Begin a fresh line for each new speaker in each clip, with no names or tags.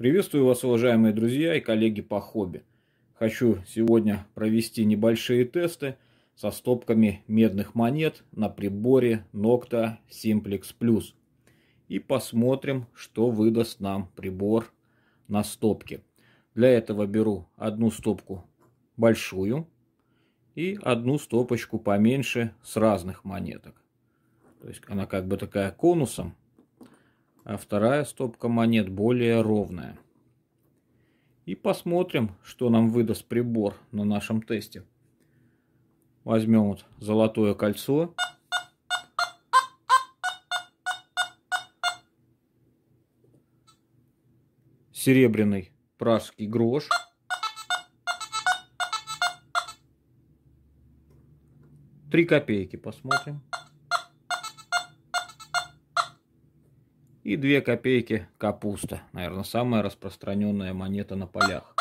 Приветствую вас, уважаемые друзья и коллеги по хобби. Хочу сегодня провести небольшие тесты со стопками медных монет на приборе Nocta Simplex Plus. И посмотрим, что выдаст нам прибор на стопке. Для этого беру одну стопку большую и одну стопочку поменьше с разных монеток. То есть она как бы такая конусом а вторая стопка монет более ровная. И посмотрим, что нам выдаст прибор на нашем тесте. Возьмем вот золотое кольцо. Серебряный пражский грош. Три копейки посмотрим. и 2 копейки капуста. Наверное, самая распространенная монета на полях.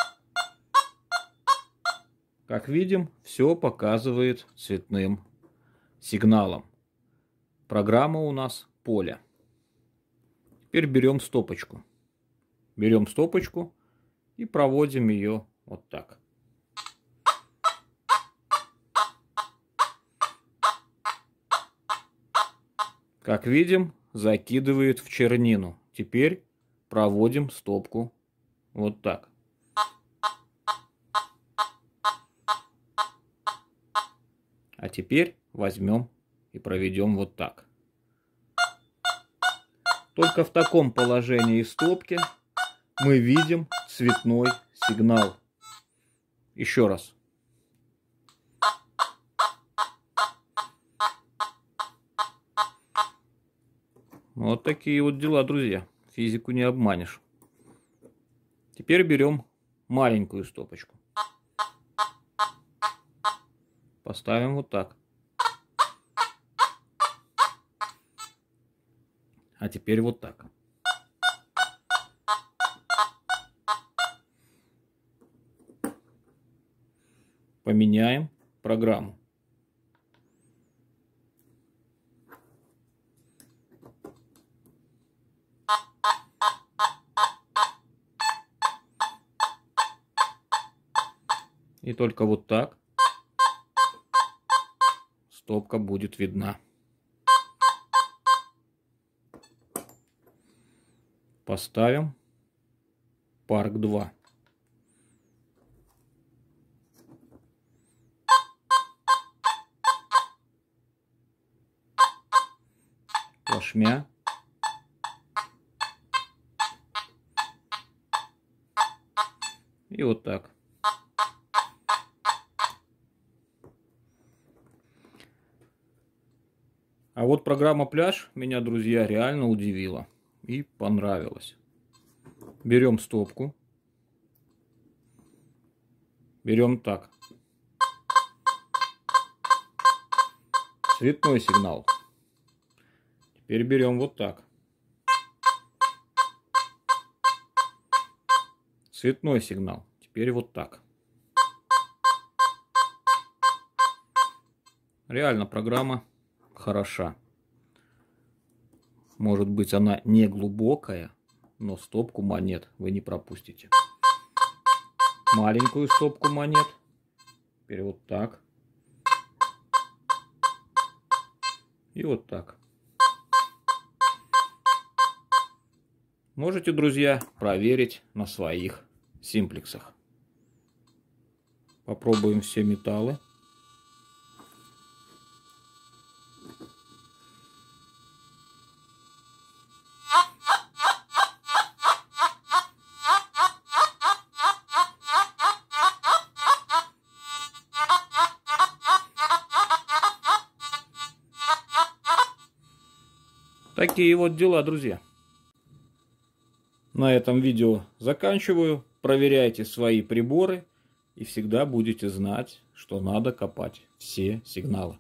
Как видим, все показывает цветным сигналом. Программа у нас поле. Теперь берем стопочку. Берем стопочку и проводим ее вот так. Как видим, закидывает в чернину. Теперь проводим стопку вот так. А теперь возьмем и проведем вот так. Только в таком положении стопки мы видим цветной сигнал. Еще раз. Вот такие вот дела, друзья. Физику не обманешь. Теперь берем маленькую стопочку. Поставим вот так. А теперь вот так. Поменяем программу. И только вот так стопка будет видна. Поставим парк 2. плашмя. И вот так. А вот программа «Пляж» меня, друзья, реально удивила и понравилась. Берем стопку. Берем так. Цветной сигнал. Теперь берем вот так. Цветной сигнал. Теперь вот так. Реально программа хороша. Может быть, она не глубокая, но стопку монет вы не пропустите. Маленькую стопку монет. Теперь вот так. И вот так. Можете, друзья, проверить на своих симплексах. Попробуем все металлы. Такие вот дела, друзья. На этом видео заканчиваю. Проверяйте свои приборы и всегда будете знать, что надо копать все сигналы.